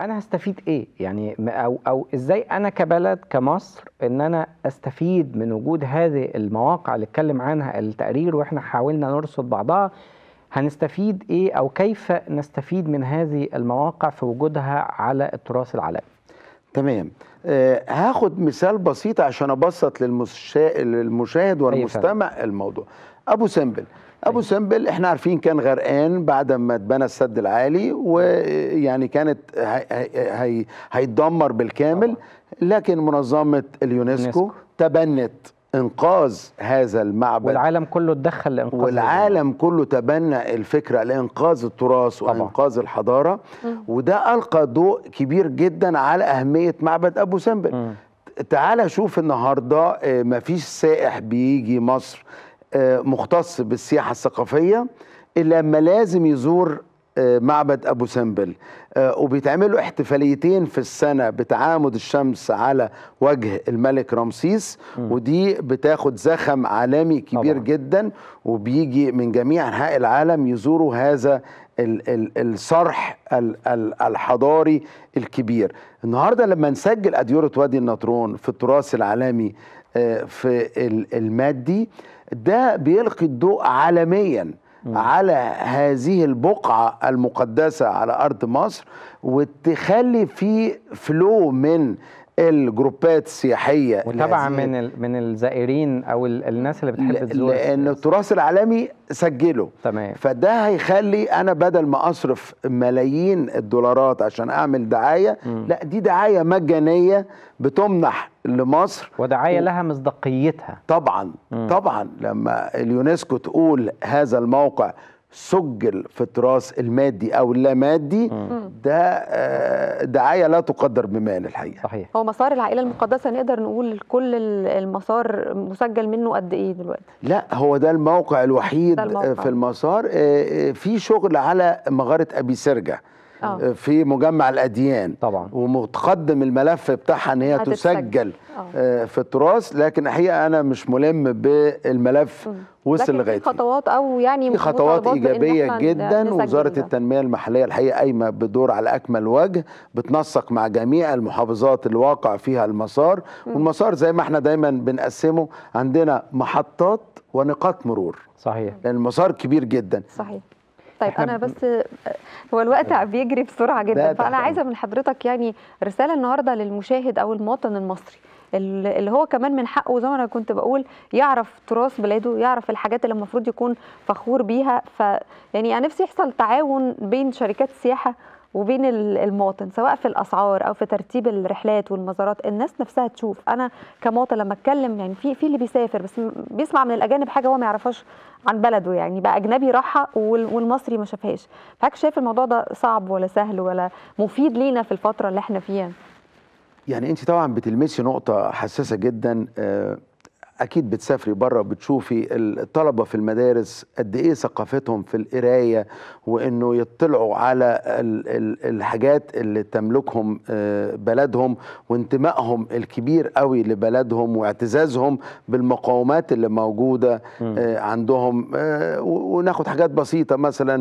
انا هستفيد ايه يعني او او ازاي انا كبلد كمصر ان انا استفيد من وجود هذه المواقع اللي اتكلم عنها التقرير واحنا حاولنا نرصد بعضها هنستفيد ايه او كيف نستفيد من هذه المواقع في وجودها على التراث العالمي تمام آه هاخد مثال بسيط عشان ابسط للمشاهد والمستمع الموضوع ابو سمبل ابو طيب. سمبل احنا عارفين كان غرقان بعد ما اتبنى السد العالي ويعني كانت هيتدمر بالكامل لكن منظمه اليونسكو تبنت انقاذ هذا المعبد والعالم كله اتدخل لانقاذ والعالم كله تبنى الفكره لانقاذ التراث وانقاذ الحضاره م. وده القى ضوء كبير جدا على اهميه معبد ابو سمبل مم. تعالى شوف النهارده آه، مفيش سائح بيجي مصر مختص بالسياحه الثقافيه الا لما لازم يزور آه، معبد ابو سمبل آه، وبيتعملوا احتفاليتين في السنه بتعامد الشمس على وجه الملك رمسيس ودي بتاخد زخم عالمي كبير طبعا. جدا وبيجي من جميع انحاء العالم يزوروا هذا الصرح الحضاري الكبير النهارده لما نسجل اديوره وادي النطرون في التراث العالمي آه، في المادي ده بيلقي الضوء عالميا على هذه البقعة المقدسة على أرض مصر وتخلي في فلو من الجروبات السياحيه وطبعا من من الزائرين او الناس اللي بتحب تزور لان التراث العالمي سجله تمام فده هيخلي انا بدل ما اصرف ملايين الدولارات عشان اعمل دعايه م. لا دي دعايه مجانيه بتمنح لمصر ودعايه و... لها مصداقيتها طبعا م. طبعا لما اليونسكو تقول هذا الموقع سجل في التراث المادي او اللامادي ده آه، دعايه لا تقدر بمال الحقيقه صحيح هو مسار العائله المقدسه نقدر نقول كل المسار مسجل منه قد ايه دلوقتي لا هو ده الموقع الوحيد ده الموقع. في المسار آه، آه، في شغل على مغاره ابي سرجه آه. آه، في مجمع الاديان طبعا ومتقدم الملف بتاعها ان هي تسجل آه. في التراث لكن الحقيقه انا مش ملم بالملف وصل لغايه في خطوات او يعني في خطوات ايجابيه جدا وزاره ده. التنميه المحليه الحقيقه قايمه بدور على اكمل وجه بتنسق مع جميع المحافظات اللي واقع فيها المسار م. والمسار زي ما احنا دايما بنقسمه عندنا محطات ونقاط مرور صحيح لان المسار كبير جدا صحيح طيب انا بس هو الوقت طيب. بيجري بسرعه جدا فانا عايزه من حضرتك يعني رساله النهارده للمشاهد او المواطن المصري اللي هو كمان من حقه زي ما انا كنت بقول يعرف تراث بلاده يعرف الحاجات اللي المفروض يكون فخور بيها ف يعني انا نفسي يحصل تعاون بين شركات السياحه وبين المواطن سواء في الاسعار او في ترتيب الرحلات والمزارات الناس نفسها تشوف انا كمواطن لما اتكلم يعني في في اللي بيسافر بس بيسمع من الاجانب حاجه هو ما يعرفهاش عن بلده يعني بقى اجنبي راحها والمصري ما شافهاش فحضرتك شايف الموضوع ده صعب ولا سهل ولا مفيد لينا في الفتره اللي احنا فيها يعني انت طبعا بتلمسي نقطه حساسه جدا آه اكيد بتسافري بره بتشوفي الطلبه في المدارس قد ايه ثقافتهم في القرايه وانه يطلعوا على الحاجات اللي تملكهم آه، بلدهم وانتمائهم الكبير قوي لبلدهم واعتزازهم بالمقاومات اللي موجوده آه، عندهم آه، وناخد حاجات بسيطه مثلا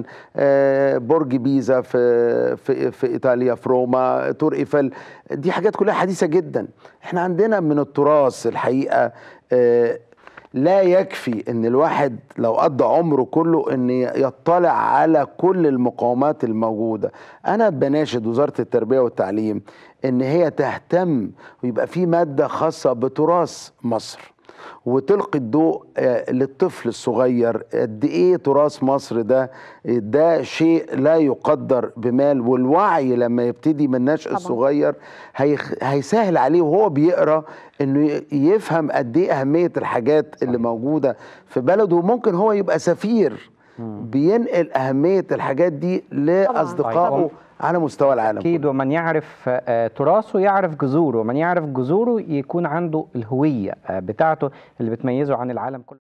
برج بيزا في في في ايطاليا في روما تور ايفل دي حاجات كلها حديثه جدا احنا عندنا من التراث الحقيقه آه، لا يكفي ان الواحد لو قضى عمره كله ان يطلع على كل المقاومات الموجوده انا بناشد وزاره التربيه والتعليم ان هي تهتم ويبقى في ماده خاصه بتراث مصر وتلقي الضوء آه، للطفل الصغير قد ايه تراث مصر ده ده شيء لا يقدر بمال والوعي لما يبتدي من نشأ الصغير هيسهل عليه وهو بيقرا انه يفهم قد ايه اهميه الحاجات اللي موجوده في بلده وممكن هو يبقى سفير بينقل اهميه الحاجات دي لاصدقائه على مستوى العالم اكيد كله. ومن يعرف آه، تراثه يعرف جذوره ومن يعرف جذوره يكون عنده الهويه آه، بتاعته اللي بتميزه عن العالم كله